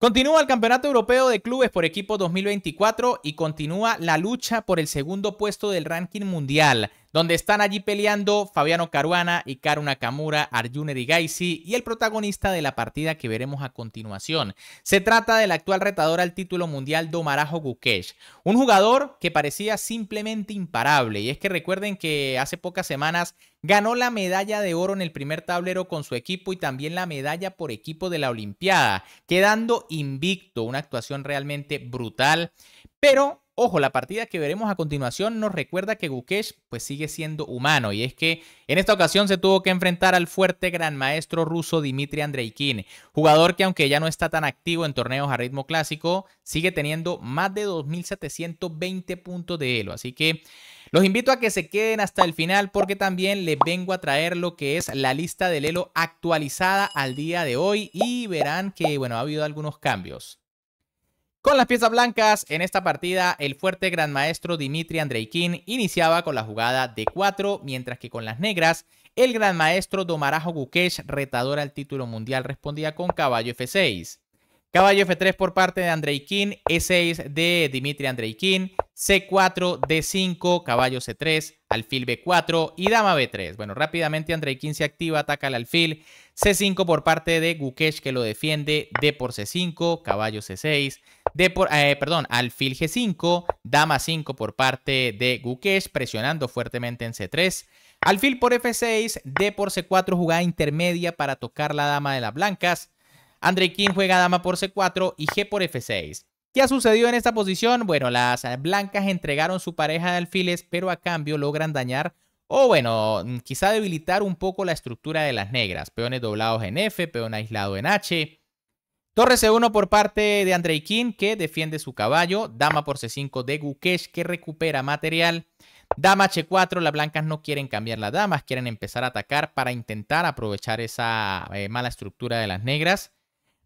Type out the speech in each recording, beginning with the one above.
Continúa el Campeonato Europeo de Clubes por Equipo 2024 y continúa la lucha por el segundo puesto del ranking mundial donde están allí peleando Fabiano Caruana, Ikaru Nakamura, Arjun Erigaisi y el protagonista de la partida que veremos a continuación. Se trata del actual retador al título mundial Domarajo Gukesh, un jugador que parecía simplemente imparable y es que recuerden que hace pocas semanas ganó la medalla de oro en el primer tablero con su equipo y también la medalla por equipo de la Olimpiada, quedando invicto, una actuación realmente brutal, pero Ojo, la partida que veremos a continuación nos recuerda que Gukesh pues sigue siendo humano y es que en esta ocasión se tuvo que enfrentar al fuerte gran maestro ruso Dmitry Andreikin, jugador que aunque ya no está tan activo en torneos a ritmo clásico, sigue teniendo más de 2720 puntos de elo, así que los invito a que se queden hasta el final porque también les vengo a traer lo que es la lista del Elo actualizada al día de hoy y verán que, bueno, ha habido algunos cambios. Con las piezas blancas, en esta partida el fuerte gran maestro Dimitri Andreikin iniciaba con la jugada de 4, mientras que con las negras el gran maestro Domarajo Gukesh, retador al título mundial, respondía con caballo F6. Caballo F3 por parte de Andreykin, E6 de Dimitri Andreykin, C4, D5, caballo C3, alfil B4 y dama B3. Bueno, rápidamente Andreykin se activa, ataca al alfil, C5 por parte de Gukesh que lo defiende, D por C5, caballo C6, D por, eh, perdón, alfil G5, dama 5 por parte de Gukesh presionando fuertemente en C3. Alfil por F6, D por C4, jugada intermedia para tocar la dama de las blancas. Andre King juega dama por C4 y G por F6. ¿Qué ha sucedido en esta posición? Bueno, las blancas entregaron su pareja de alfiles, pero a cambio logran dañar o bueno, mm, quizá debilitar un poco la estructura de las negras. Peones doblados en F, peón aislado en H. Torre C1 por parte de Andre King, que defiende su caballo. Dama por C5 de Gukesh, que recupera material. Dama H4, las blancas no quieren cambiar las damas, quieren empezar a atacar para intentar aprovechar esa eh, mala estructura de las negras.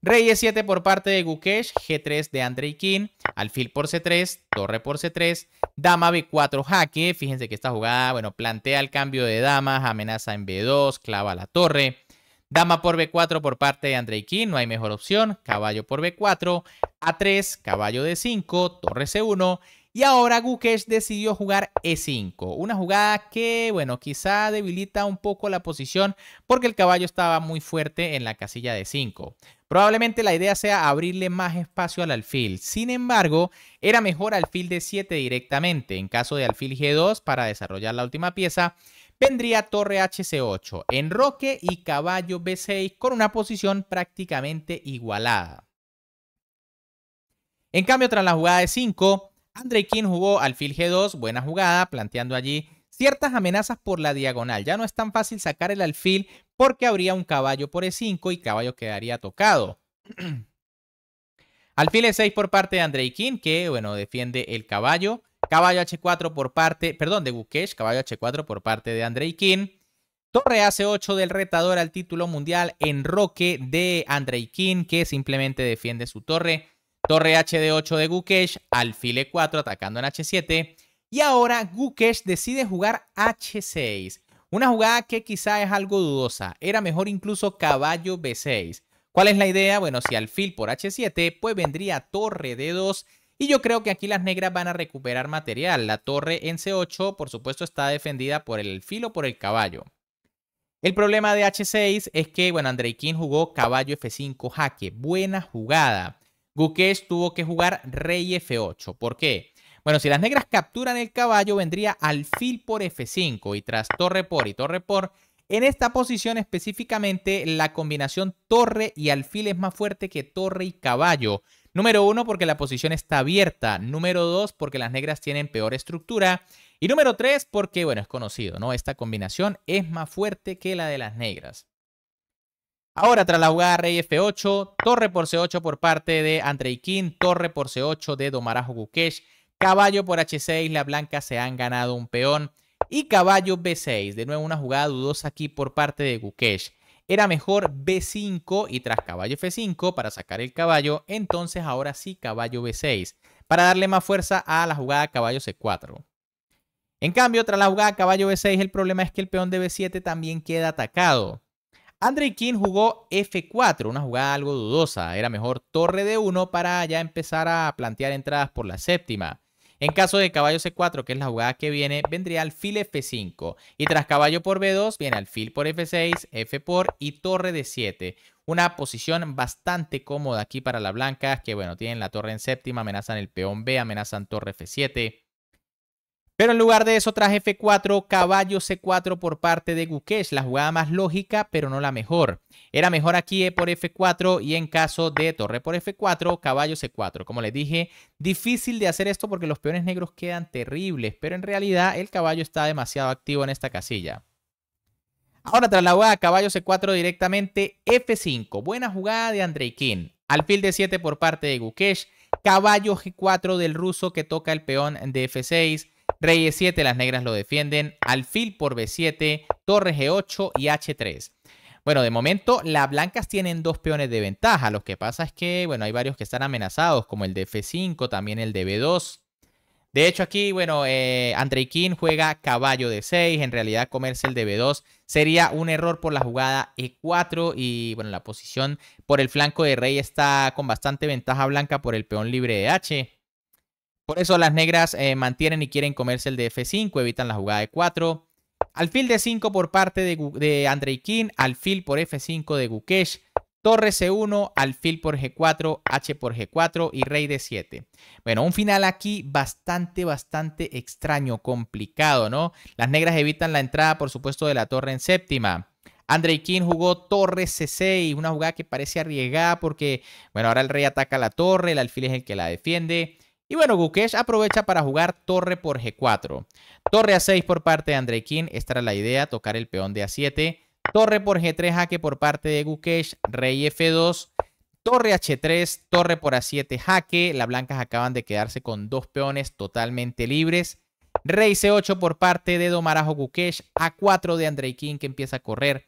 Rey e 7 por parte de Gukesh, G3 de Andrei King, alfil por C3, torre por C3, dama B4 jaque, fíjense que esta jugada, bueno, plantea el cambio de damas, amenaza en B2, clava la torre, dama por B4 por parte de Andrei King, no hay mejor opción, caballo por B4, A3, caballo D5, torre C1 y ahora Gukesh decidió jugar E5, una jugada que, bueno, quizá debilita un poco la posición porque el caballo estaba muy fuerte en la casilla de 5. Probablemente la idea sea abrirle más espacio al alfil. Sin embargo, era mejor alfil de 7 directamente. En caso de alfil G2 para desarrollar la última pieza, vendría torre HC8, enroque y caballo B6 con una posición prácticamente igualada. En cambio, tras la jugada de 5, Andre King jugó alfil G2, buena jugada, planteando allí ciertas amenazas por la diagonal. Ya no es tan fácil sacar el alfil porque habría un caballo por E5 y caballo quedaría tocado. alfil E6 por parte de Andrei King, que bueno, defiende el caballo. Caballo H4 por parte, perdón, de Gukesh, caballo H4 por parte de Andrei King. Torre AC8 del retador al título mundial, en roque de Andrei King, que simplemente defiende su torre. Torre HD8 de Gukesh, alfil E4 atacando en H7 y ahora Gukesh decide jugar H6. Una jugada que quizá es algo dudosa, era mejor incluso caballo B6. ¿Cuál es la idea? Bueno, si alfil por H7, pues vendría torre D2 y yo creo que aquí las negras van a recuperar material. La torre en C8, por supuesto, está defendida por el alfil o por el caballo. El problema de H6 es que, bueno, Andrei King jugó caballo F5 jaque. Buena jugada. Guqués tuvo que jugar rey F8. ¿Por qué? Bueno, si las negras capturan el caballo, vendría alfil por F5 y tras torre por y torre por. En esta posición específicamente, la combinación torre y alfil es más fuerte que torre y caballo. Número uno, porque la posición está abierta. Número dos, porque las negras tienen peor estructura. Y número tres, porque, bueno, es conocido, ¿no? Esta combinación es más fuerte que la de las negras. Ahora tras la jugada rey F8, torre por C8 por parte de Andrei King, torre por C8 de Domarajo Gukesh, caballo por H6, la blanca se han ganado un peón y caballo B6, de nuevo una jugada dudosa aquí por parte de Gukesh. Era mejor B5 y tras caballo F5 para sacar el caballo, entonces ahora sí caballo B6, para darle más fuerza a la jugada caballo C4. En cambio, tras la jugada caballo B6, el problema es que el peón de B7 también queda atacado. Andre King jugó F4, una jugada algo dudosa. Era mejor torre de 1 para ya empezar a plantear entradas por la séptima. En caso de caballo C4, que es la jugada que viene, vendría al alfil F5. Y tras caballo por B2, viene al alfil por F6, F por y torre de 7. Una posición bastante cómoda aquí para las blancas, que bueno, tienen la torre en séptima, amenazan el peón B, amenazan torre F7. Pero en lugar de eso traje F4, caballo C4 por parte de Gukesh, la jugada más lógica, pero no la mejor. Era mejor aquí E por F4 y en caso de torre por F4, caballo C4. Como les dije, difícil de hacer esto porque los peones negros quedan terribles, pero en realidad el caballo está demasiado activo en esta casilla. Ahora tras la jugada caballo C4 directamente, F5. Buena jugada de Andrei King. Alfil de 7 por parte de Gukesh. Caballo G4 del ruso que toca el peón de F6 Rey E7, las negras lo defienden. Alfil por B7, Torre G8 y H3. Bueno, de momento las blancas tienen dos peones de ventaja. Lo que pasa es que, bueno, hay varios que están amenazados, como el de F5, también el de B2. De hecho, aquí, bueno, eh, King juega caballo de 6. En realidad, comerse el de B2 sería un error por la jugada E4. Y bueno, la posición por el flanco de rey está con bastante ventaja blanca por el peón libre de H. Por eso las negras eh, mantienen y quieren comerse el de F5, evitan la jugada de 4. Alfil de 5 por parte de, de King, alfil por F5 de Gukesh, torre C1, alfil por G4, H por G4 y rey de 7. Bueno, un final aquí bastante, bastante extraño, complicado, ¿no? Las negras evitan la entrada, por supuesto, de la torre en séptima. Andrei King jugó torre C6, una jugada que parece arriesgada porque, bueno, ahora el rey ataca la torre, el alfil es el que la defiende. Y bueno, Gukesh aprovecha para jugar torre por G4. Torre a 6 por parte de Andrei King, esta era la idea, tocar el peón de A7. Torre por G3, jaque por parte de Gukesh, rey F2, torre H3, torre por A7, jaque. Las blancas acaban de quedarse con dos peones totalmente libres. Rey C8 por parte de Domarajo Gukesh, A4 de Andrei King que empieza a correr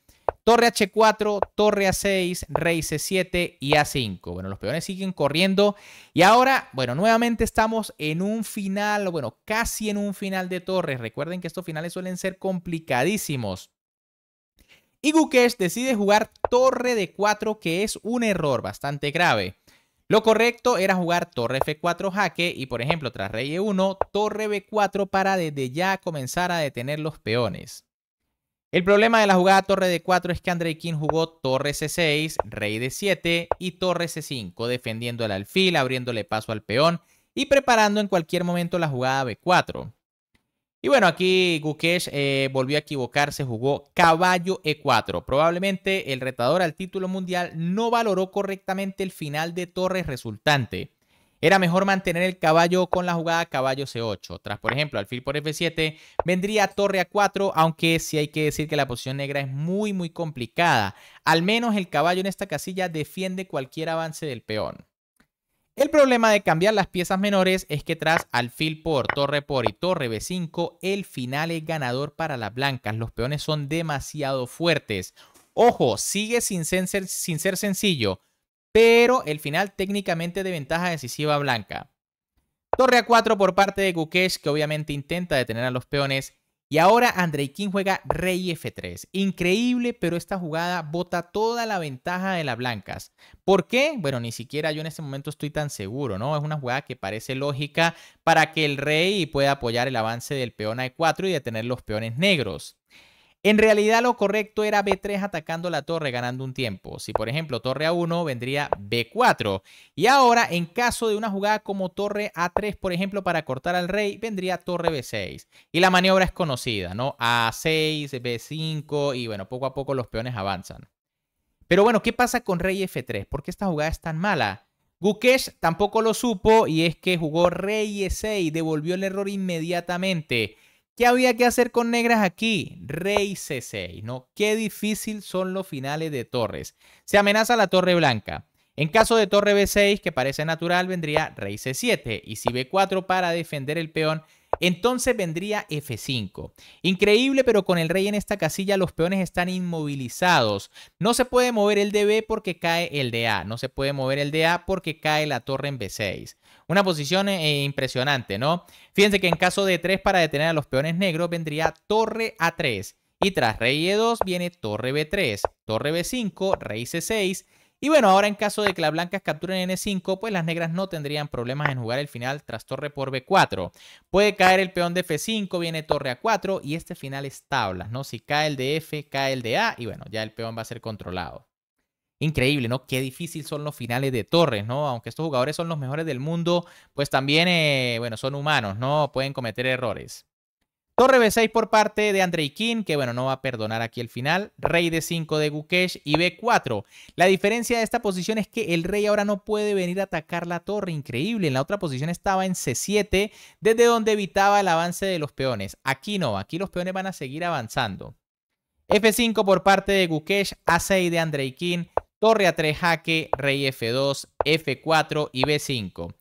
Torre H4, Torre A6, Rey C7 y A5. Bueno, los peones siguen corriendo. Y ahora, bueno, nuevamente estamos en un final, bueno, casi en un final de torres. Recuerden que estos finales suelen ser complicadísimos. Y Gukesh decide jugar Torre d 4, que es un error bastante grave. Lo correcto era jugar Torre F4 jaque y, por ejemplo, tras Rey E1, Torre B4 para desde ya comenzar a detener los peones. El problema de la jugada torre d 4 es que Andrei King jugó torre C6, rey d 7 y torre C5, defendiendo el alfil, abriéndole paso al peón y preparando en cualquier momento la jugada B4. Y bueno, aquí Gukesh eh, volvió a equivocarse, jugó caballo E4. Probablemente el retador al título mundial no valoró correctamente el final de torres resultante. Era mejor mantener el caballo con la jugada caballo C8. Tras, por ejemplo, alfil por F7, vendría torre A4, aunque sí hay que decir que la posición negra es muy, muy complicada. Al menos el caballo en esta casilla defiende cualquier avance del peón. El problema de cambiar las piezas menores es que tras alfil por, torre por y torre B5, el final es ganador para las blancas. Los peones son demasiado fuertes. Ojo, sigue sin ser, sin ser sencillo, pero el final técnicamente de ventaja decisiva blanca. Torre a 4 por parte de Gukesh, que obviamente intenta detener a los peones. Y ahora Andrei King juega rey F3. Increíble, pero esta jugada bota toda la ventaja de las blancas. ¿Por qué? Bueno, ni siquiera yo en este momento estoy tan seguro, ¿no? Es una jugada que parece lógica para que el rey pueda apoyar el avance del peón a E4 y detener los peones negros. En realidad lo correcto era B3 atacando la torre ganando un tiempo. Si por ejemplo torre A1 vendría B4. Y ahora en caso de una jugada como torre A3 por ejemplo para cortar al rey vendría torre B6. Y la maniobra es conocida, ¿no? A6, B5 y bueno, poco a poco los peones avanzan. Pero bueno, ¿qué pasa con rey F3? ¿Por qué esta jugada es tan mala? Gukesh tampoco lo supo y es que jugó rey E6, devolvió el error inmediatamente. ¿Qué había que hacer con negras aquí? Rey C6, ¿no? Qué difícil son los finales de torres. Se amenaza la torre blanca. En caso de torre B6, que parece natural, vendría rey C7. Y si B4 para defender el peón entonces vendría F5. Increíble, pero con el rey en esta casilla los peones están inmovilizados. No se puede mover el de B porque cae el de A. No se puede mover el de A porque cae la torre en B6. Una posición eh, impresionante, ¿no? Fíjense que en caso de 3 para detener a los peones negros vendría torre A3. Y tras rey E2 viene torre B3, torre B5, rey C6, y bueno, ahora en caso de que las blancas capturen N5, e pues las negras no tendrían problemas en jugar el final tras torre por B4. Puede caer el peón de F5, viene torre a 4 y este final es tablas, ¿no? Si cae el de F, cae el de A y bueno, ya el peón va a ser controlado. Increíble, ¿no? Qué difícil son los finales de torres, ¿no? Aunque estos jugadores son los mejores del mundo, pues también, eh, bueno, son humanos, ¿no? Pueden cometer errores. Torre B6 por parte de Andrei King, que bueno, no va a perdonar aquí el final. Rey d 5 de Gukesh y B4. La diferencia de esta posición es que el rey ahora no puede venir a atacar la torre. Increíble. En la otra posición estaba en C7, desde donde evitaba el avance de los peones. Aquí no, aquí los peones van a seguir avanzando. F5 por parte de Gukesh, A6 de Andrei King, torre A3 jaque, rey F2, F4 y B5.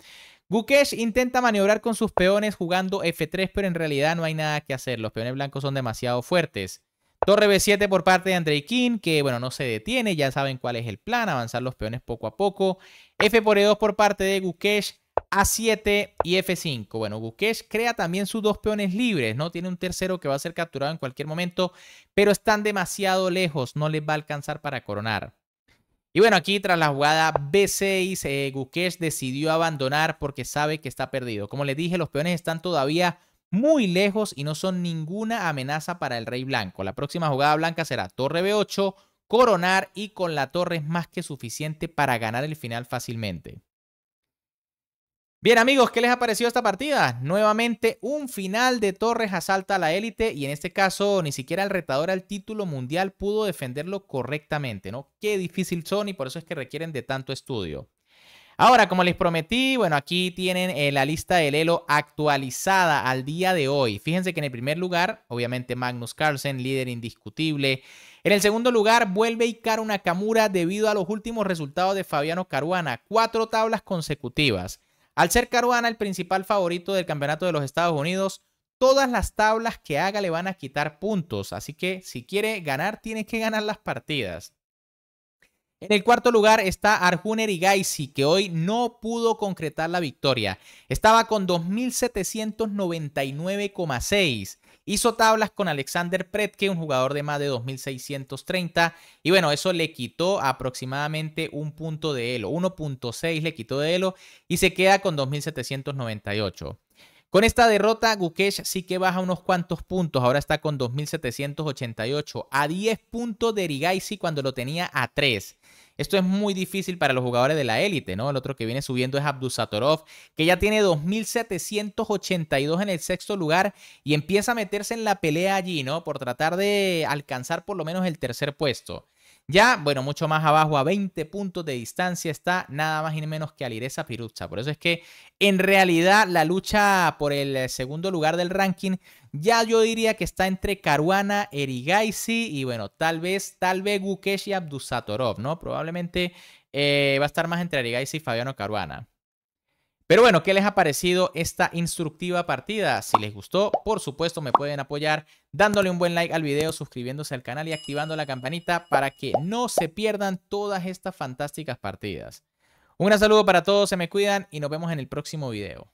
Gukesh intenta maniobrar con sus peones jugando F3, pero en realidad no hay nada que hacer. Los peones blancos son demasiado fuertes. Torre B7 por parte de Andrei King, que bueno, no se detiene, ya saben cuál es el plan, avanzar los peones poco a poco. F por E2 por parte de Gukesh, A7 y F5. Bueno, Gukesh crea también sus dos peones libres, ¿no? Tiene un tercero que va a ser capturado en cualquier momento, pero están demasiado lejos, no les va a alcanzar para coronar. Y bueno, aquí tras la jugada B6, eh, Gukesh decidió abandonar porque sabe que está perdido. Como les dije, los peones están todavía muy lejos y no son ninguna amenaza para el rey blanco. La próxima jugada blanca será torre B8, coronar y con la torre es más que suficiente para ganar el final fácilmente. Bien amigos, ¿qué les ha parecido esta partida? Nuevamente un final de Torres asalta a la élite y en este caso ni siquiera el retador al título mundial pudo defenderlo correctamente, ¿no? Qué difícil son y por eso es que requieren de tanto estudio. Ahora, como les prometí, bueno, aquí tienen eh, la lista del Elo actualizada al día de hoy. Fíjense que en el primer lugar, obviamente Magnus Carlsen, líder indiscutible. En el segundo lugar, vuelve Icaro Nakamura debido a los últimos resultados de Fabiano Caruana. Cuatro tablas consecutivas. Al ser Caruana el principal favorito del campeonato de los Estados Unidos, todas las tablas que haga le van a quitar puntos, así que si quiere ganar, tiene que ganar las partidas. En el cuarto lugar está Arjun Erigaisi, que hoy no pudo concretar la victoria. Estaba con 2.799,6. Hizo tablas con Alexander Pretke, un jugador de más de 2.630. Y bueno, eso le quitó aproximadamente un punto de Elo. 1.6 le quitó de Elo y se queda con 2.798. Con esta derrota, Gukesh sí que baja unos cuantos puntos. Ahora está con 2.788, a 10 puntos de Erigaisi cuando lo tenía a 3. Esto es muy difícil para los jugadores de la élite, ¿no? El otro que viene subiendo es Abdusatorov, que ya tiene 2.782 en el sexto lugar y empieza a meterse en la pelea allí, ¿no? Por tratar de alcanzar por lo menos el tercer puesto. Ya, bueno, mucho más abajo, a 20 puntos de distancia, está nada más y menos que Alireza Piruza, Por eso es que en realidad la lucha por el eh, segundo lugar del ranking, ya yo diría que está entre Caruana, Erigaisi y bueno, tal vez, tal vez Gukesh y Abdusatorov, ¿no? Probablemente eh, va a estar más entre Erigaisi y Fabiano Caruana. Pero bueno, ¿qué les ha parecido esta instructiva partida? Si les gustó, por supuesto me pueden apoyar dándole un buen like al video, suscribiéndose al canal y activando la campanita para que no se pierdan todas estas fantásticas partidas. Un gran saludo para todos, se me cuidan y nos vemos en el próximo video.